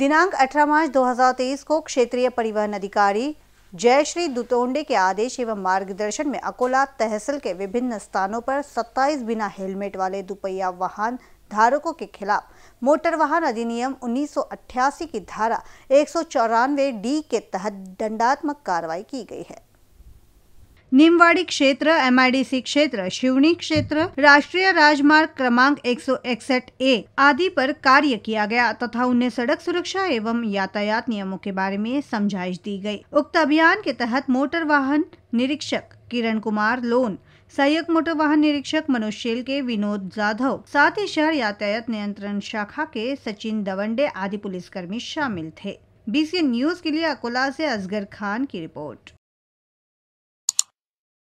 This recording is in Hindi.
दिनांक 18 मार्च 2023 को क्षेत्रीय परिवहन अधिकारी जयश्री दुतोंडे के आदेश एवं मार्गदर्शन में अकोला तहसील के विभिन्न स्थानों पर 27 बिना हेलमेट वाले दुपहिया वाहन धारकों के खिलाफ मोटर वाहन अधिनियम 1988 की धारा एक डी के तहत दंडात्मक कार्रवाई की गई है निमवाड़ी क्षेत्र एमआईडीसी क्षेत्र शिवनी क्षेत्र राष्ट्रीय राजमार्ग क्रमांक इकसठ ए आदि पर कार्य किया गया तथा उन्हें सड़क सुरक्षा एवं यातायात नियमों के बारे में समझाइश दी गई उक्त अभियान के तहत मोटर वाहन निरीक्षक किरण कुमार लोन सहायक मोटर वाहन निरीक्षक मनोज शेल के विनोद जाधव साथ ही शहर यातायात नियंत्रण शाखा के सचिन दवंडे आदि पुलिसकर्मी शामिल थे बीसी न्यूज के लिए अकोला से असगर खान की रिपोर्ट